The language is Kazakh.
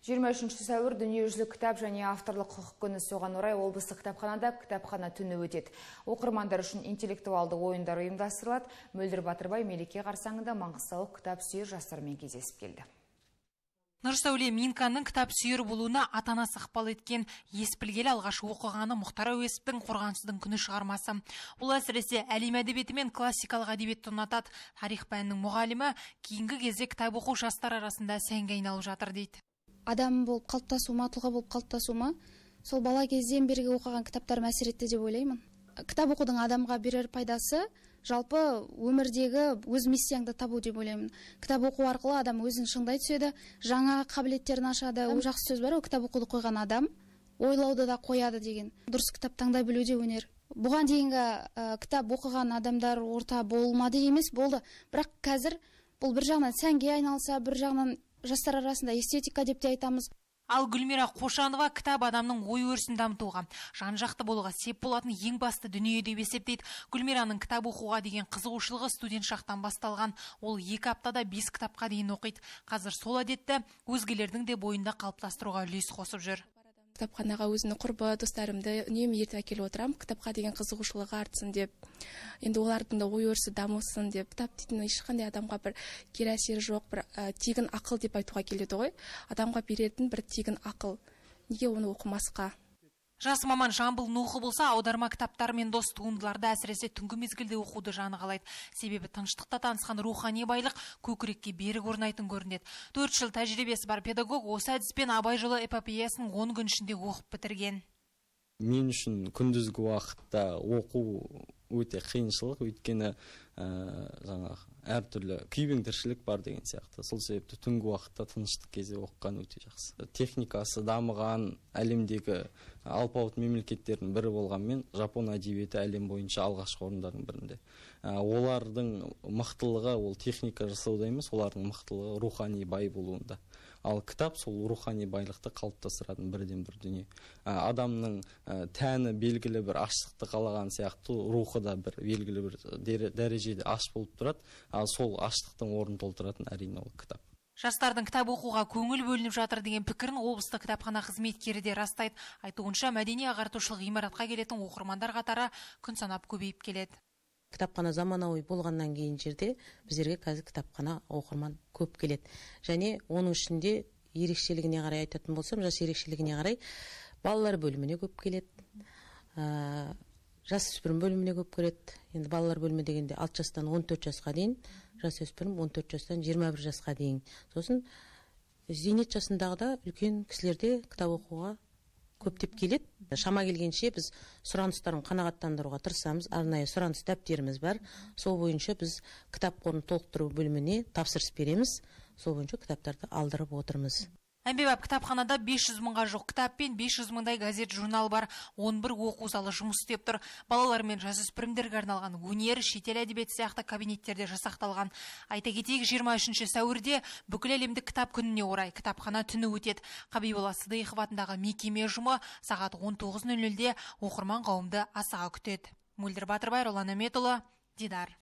23 сәуір дүниежүзілік кітап және авторлық құқық күні соған орай облыстық кітапханада кітапхана түні өтеді оқырмандар үшін интеллектуалды ойындар ұйымдастырылады мөлдір батырбай мереке қарсаңында маңғыстаулық кітап сүйер жастармен кездесіп келді нұрсәуле минканың кітап сүйер болуына ата анасы ықпал еткен ес білгелі алғаш оқығаны мұхтар әуезовтің қорғансыздың күні шығармасы ол әсіресе әлем әдебиеті мен классикалық әдебиетті ұнатады тарих пәнінің мұғалімі кейінгі кезде кітап оқу жастар арасында сәнге айналып жатыр дейді адам болып қалыптасу ма тұлға болып қалыптасу ма сол бала кезден бергі оқыған кітаптарым әсер етті деп ойлаймын кітап оқудың адамға берер пайдасы жалпы өмірдегі өз миссияңды табу деп ойлаймын кітап оқу арқылы адам өзін шыңдай түседі жаңа қабілеттерін ашады жақсы сөз бар ғой кітап оқуды қойған адам ойлауды да қояды деген дұрыс кітап таңдай білу де өнер бұған дейінгі ә, кітап оқыған адамдар орта болмады емес болды бірақ қазір бұл бір жағынан сәнге айналса бір жағынан жастар арасында эстетика деп те айтамыз ал гүлмира қошанова кітап адамның ой өрісін дамытуға жан жақты болуға сеп болатын ең басты дүние деп есептейді гүлмираның кітап оқуға деген қызығушылығы студент шақтан басталған ол екі аптада бес кітапқа дейін оқиды қазір сол әдетті өзгелердің де бойында қалыптастыруға үлес қосып жүр кітапханаға өзімнің құрбы достарымды үнемі ертіп әкеліп отырамын кітапқа деген қызығушылығы артсын деп енді олардың да ой өрісі дамысын деп кітап дейтін ешқандай адамға бір кері әсері жоқ бір ә, тегін ақыл деп айтуға келеді ғой адамға беретін бір тегін ақыл неге оны оқымасқа жас маман жамбыл нухы болса аударма кітаптар мен дос туындыларды әсіресе түнгі мезгілде оқуды жаны қалайды себебі тыныштықта танысқан рухани байлық көкірекке берік орнайтын көрінеді төрт жыл тәжірибесі бар педагог осы әдіспен абай жолы эпопеясын 10 күн ішінде оқып бітірген мен үшін күндізгі уақытта оқу өте қиыншылық өйткені ә, жаңағы әртүрлі күйбең тіршілік бар деген сияқты сол себепті түнгі уақытта тыныштық кезде оқыған өте жақсы техникасы дамыған әлемдегі алпауыт мемлекеттердің бірі болғанмен жапон әдебиеті әлем бойынша алғашқы орындардың бірінде ә, олардың мықтылығы ол техника жасауда емес олардың мықтылығы рухани бай болуында ал кітап сол рухани байлықты қалыптастыратын бірден бір дүние ә, адамның ә, тәні белгілі бір аштықты қалаған сияқты рухы да бір белгілі бір дәрежеде аш болып тұрады ал сол аштықтың орнын толтыратын әрине ол кітап жастардың кітап оқуға көңіл бөлініп жатыр деген пікірін облыстық кітапхана қызметкері де растайды айтуынша мәдени ағартушылық ғимаратқа келетін оқырмандар қатары күн санап көбейіп келеді кітапхана заманауи болғаннан кейін жерде біздерге қазір кітапхана оқырман көп келеді және оның ішінде ерекшелігіне қарай айтатын болсам жас ерекшелігіне қарай балалар бөліміне көп келеді ә, жасөспірім бөліміне көп келеді енді балалар бөлімі дегенде алты жастан он төрт жасқа дейін жасөспірім он төрт жастан жиырма бір жасқа дейін сосын зейнет жасындағы да үлкен кісілерде кітап оқуға көптеп келеді шама келгенше біз сұраныстарын қанағаттандыруға тырысамыз арнайы сұраныс дәптеріміз бар сол бойынша біз кітап қорын толықтыру бөліміне тапсырыс береміз сол бойынша кітаптарды алдырып отырмыз әмбебап кітапханада 500 мыңға жоқ кітап пен 500 мыңдай газет журнал бар 11 оқу залы жұмыс істеп тұр балалар мен жасөспірімдерге арналған өнер шетел әдебиеті сияқты кабинеттерде жасақталған айта кетейік 23 ші сәуірде бүкіл әлемді кітап күніне орай кітапхана түні өтет. Қабей боласыды атындағы мекеме жұмы сағат 19.00-де оқырман қауымды асаға күтеді мөлдір батырбай ролан әметұлы дидар